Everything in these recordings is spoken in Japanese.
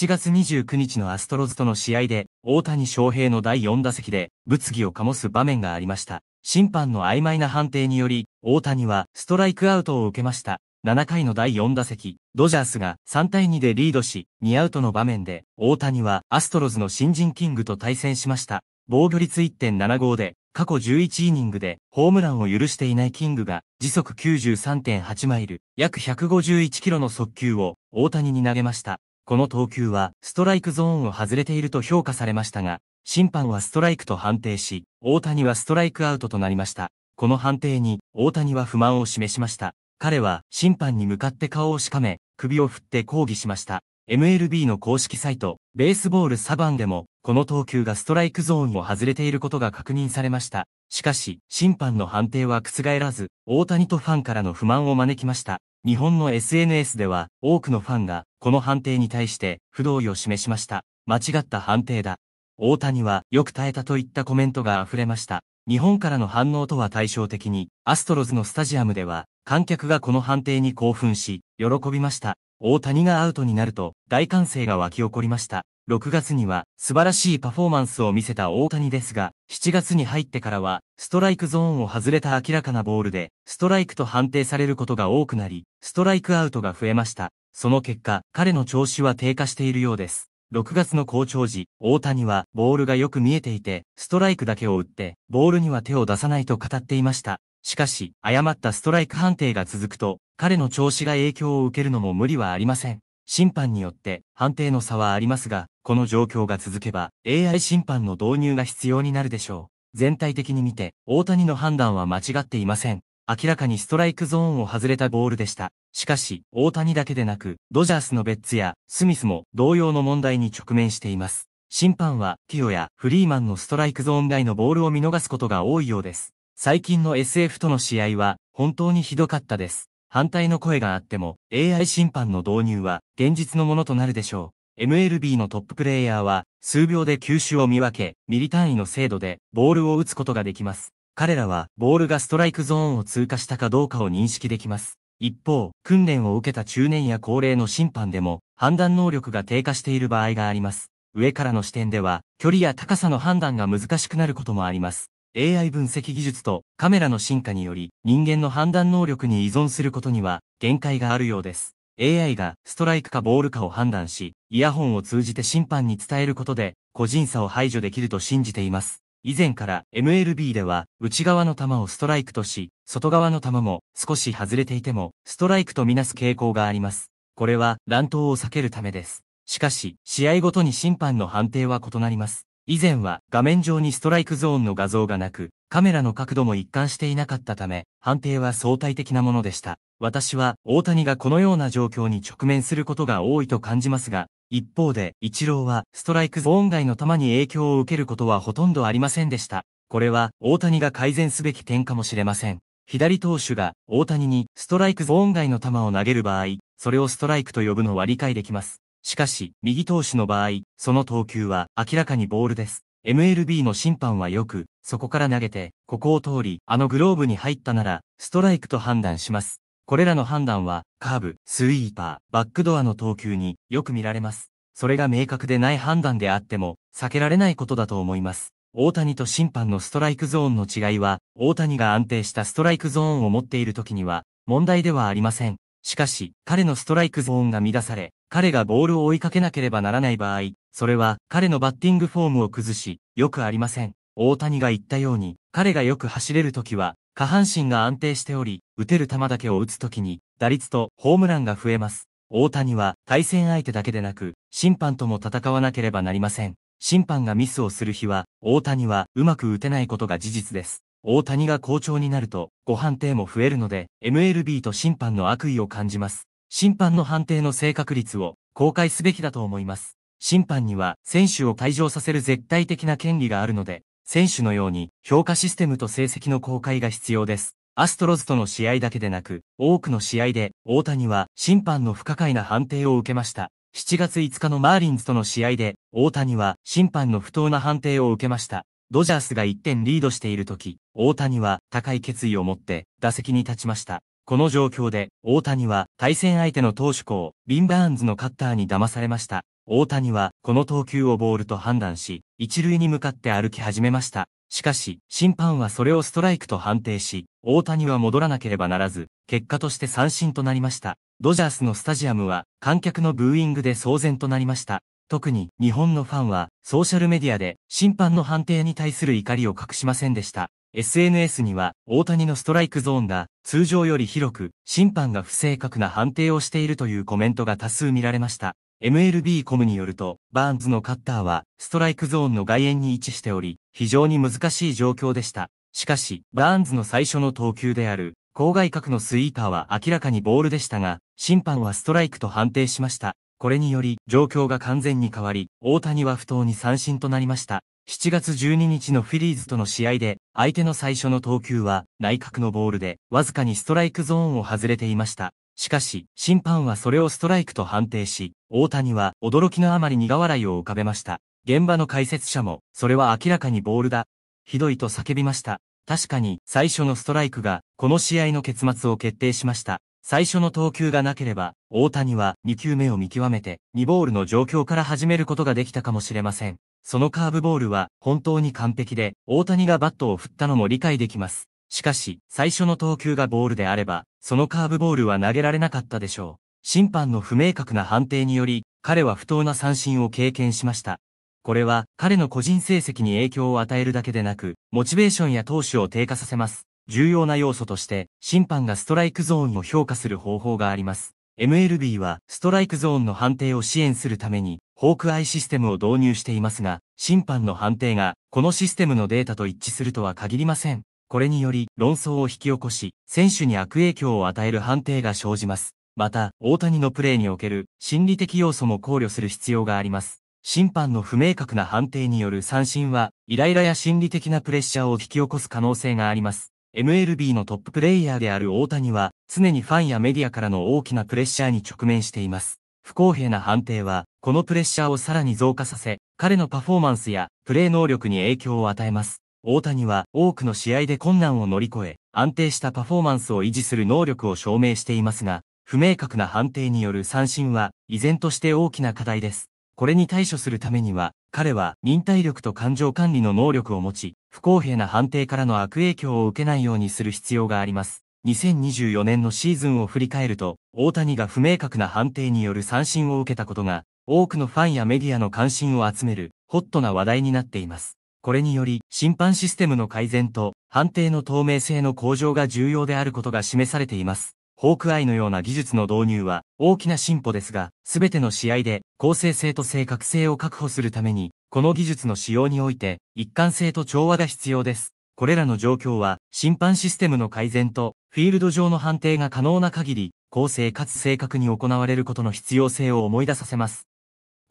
7月29日のアストロズとの試合で、大谷翔平の第4打席で、物議を醸す場面がありました。審判の曖昧な判定により、大谷はストライクアウトを受けました。7回の第4打席、ドジャースが3対2でリードし、2アウトの場面で、大谷はアストロズの新人キングと対戦しました。防御率1.75で、過去11イニングでホームランを許していないキングが、時速93.8マイル、約151キロの速球を大谷に投げました。この投球はストライクゾーンを外れていると評価されましたが、審判はストライクと判定し、大谷はストライクアウトとなりました。この判定に大谷は不満を示しました。彼は審判に向かって顔をしかめ、首を振って抗議しました。MLB の公式サイト、ベースボールサバンでも、この投球がストライクゾーンを外れていることが確認されました。しかし、審判の判定は覆らず、大谷とファンからの不満を招きました。日本の SNS では多くのファンがこの判定に対して不同意を示しました。間違った判定だ。大谷はよく耐えたといったコメントが溢れました。日本からの反応とは対照的に、アストロズのスタジアムでは観客がこの判定に興奮し、喜びました。大谷がアウトになると大歓声が沸き起こりました。6月には素晴らしいパフォーマンスを見せた大谷ですが、7月に入ってからは、ストライクゾーンを外れた明らかなボールで、ストライクと判定されることが多くなり、ストライクアウトが増えました。その結果、彼の調子は低下しているようです。6月の好調時、大谷はボールがよく見えていて、ストライクだけを打って、ボールには手を出さないと語っていました。しかし、誤ったストライク判定が続くと、彼の調子が影響を受けるのも無理はありません。審判によって判定の差はありますが、この状況が続けば AI 審判の導入が必要になるでしょう。全体的に見て、大谷の判断は間違っていません。明らかにストライクゾーンを外れたボールでした。しかし、大谷だけでなく、ドジャースのベッツやスミスも同様の問題に直面しています。審判は、ティオやフリーマンのストライクゾーン外のボールを見逃すことが多いようです。最近の SF との試合は、本当にひどかったです。反対の声があっても、AI 審判の導入は現実のものとなるでしょう。MLB のトッププレイヤーは、数秒で球種を見分け、ミリ単位の精度で、ボールを打つことができます。彼らは、ボールがストライクゾーンを通過したかどうかを認識できます。一方、訓練を受けた中年や高齢の審判でも、判断能力が低下している場合があります。上からの視点では、距離や高さの判断が難しくなることもあります。AI 分析技術とカメラの進化により人間の判断能力に依存することには限界があるようです。AI がストライクかボールかを判断し、イヤホンを通じて審判に伝えることで個人差を排除できると信じています。以前から MLB では内側の球をストライクとし、外側の球も少し外れていてもストライクとみなす傾向があります。これは乱闘を避けるためです。しかし、試合ごとに審判の判定は異なります。以前は画面上にストライクゾーンの画像がなく、カメラの角度も一貫していなかったため、判定は相対的なものでした。私は大谷がこのような状況に直面することが多いと感じますが、一方で、イチローはストライクゾーン外の球に影響を受けることはほとんどありませんでした。これは大谷が改善すべき点かもしれません。左投手が大谷にストライクゾーン外の球を投げる場合、それをストライクと呼ぶのは理解できます。しかし、右投手の場合、その投球は明らかにボールです。MLB の審判はよく、そこから投げて、ここを通り、あのグローブに入ったなら、ストライクと判断します。これらの判断は、カーブ、スイーパー、バックドアの投球によく見られます。それが明確でない判断であっても、避けられないことだと思います。大谷と審判のストライクゾーンの違いは、大谷が安定したストライクゾーンを持っている時には、問題ではありません。しかし、彼のストライクゾーンが乱され、彼がボールを追いかけなければならない場合、それは彼のバッティングフォームを崩し、よくありません。大谷が言ったように、彼がよく走れるときは、下半身が安定しており、打てる球だけを打つときに、打率とホームランが増えます。大谷は対戦相手だけでなく、審判とも戦わなければなりません。審判がミスをする日は、大谷はうまく打てないことが事実です。大谷が好調になると、ご判定も増えるので、MLB と審判の悪意を感じます。審判の判定の正確率を公開すべきだと思います。審判には選手を退場させる絶対的な権利があるので、選手のように評価システムと成績の公開が必要です。アストロズとの試合だけでなく、多くの試合で大谷は審判の不可解な判定を受けました。7月5日のマーリンズとの試合で、大谷は審判の不当な判定を受けました。ドジャースが1点リードしている時、大谷は高い決意を持って打席に立ちました。この状況で、大谷は対戦相手の投手校、ビン・バーンズのカッターに騙されました。大谷はこの投球をボールと判断し、一塁に向かって歩き始めました。しかし、審判はそれをストライクと判定し、大谷は戻らなければならず、結果として三振となりました。ドジャースのスタジアムは観客のブーイングで騒然となりました。特に日本のファンはソーシャルメディアで審判の判定に対する怒りを隠しませんでした。SNS には大谷のストライクゾーンが通常より広く審判が不正確な判定をしているというコメントが多数見られました。MLB コムによると、バーンズのカッターはストライクゾーンの外縁に位置しており、非常に難しい状況でした。しかし、バーンズの最初の投球である、郊外角のスイーパーは明らかにボールでしたが、審判はストライクと判定しました。これにより、状況が完全に変わり、大谷は不当に三振となりました。7月12日のフィリーズとの試合で、相手の最初の投球は、内角のボールで、わずかにストライクゾーンを外れていました。しかし、審判はそれをストライクと判定し、大谷は驚きのあまり苦笑いを浮かべました。現場の解説者も、それは明らかにボールだ。ひどいと叫びました。確かに、最初のストライクが、この試合の結末を決定しました。最初の投球がなければ、大谷は2球目を見極めて、2ボールの状況から始めることができたかもしれません。そのカーブボールは本当に完璧で、大谷がバットを振ったのも理解できます。しかし、最初の投球がボールであれば、そのカーブボールは投げられなかったでしょう。審判の不明確な判定により、彼は不当な三振を経験しました。これは彼の個人成績に影響を与えるだけでなく、モチベーションや投手を低下させます。重要な要素として、審判がストライクゾーンを評価する方法があります。MLB は、ストライクゾーンの判定を支援するために、ホークアイシステムを導入していますが、審判の判定が、このシステムのデータと一致するとは限りません。これにより、論争を引き起こし、選手に悪影響を与える判定が生じます。また、大谷のプレーにおける心理的要素も考慮する必要があります。審判の不明確な判定による三振は、イライラや心理的なプレッシャーを引き起こす可能性があります。MLB のトッププレイヤーである大谷は、常にファンやメディアからの大きなプレッシャーに直面しています。不公平な判定は、このプレッシャーをさらに増加させ、彼のパフォーマンスやプレー能力に影響を与えます。大谷は多くの試合で困難を乗り越え、安定したパフォーマンスを維持する能力を証明していますが、不明確な判定による三振は依然として大きな課題です。これに対処するためには、彼は忍耐力と感情管理の能力を持ち、不公平な判定からの悪影響を受けないようにする必要があります。2024年のシーズンを振り返ると、大谷が不明確な判定による三振を受けたことが、多くのファンやメディアの関心を集める、ホットな話題になっています。これにより、審判システムの改善と、判定の透明性の向上が重要であることが示されています。ホークアイのような技術の導入は大きな進歩ですが、すべての試合で公正性と正確性を確保するために、この技術の使用において一貫性と調和が必要です。これらの状況は審判システムの改善とフィールド上の判定が可能な限り、公正かつ正確に行われることの必要性を思い出させます。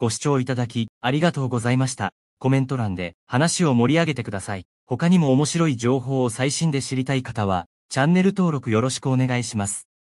ご視聴いただきありがとうございました。コメント欄で話を盛り上げてください。他にも面白い情報を最新で知りたい方は、チャンネル登録よろしくお願いします。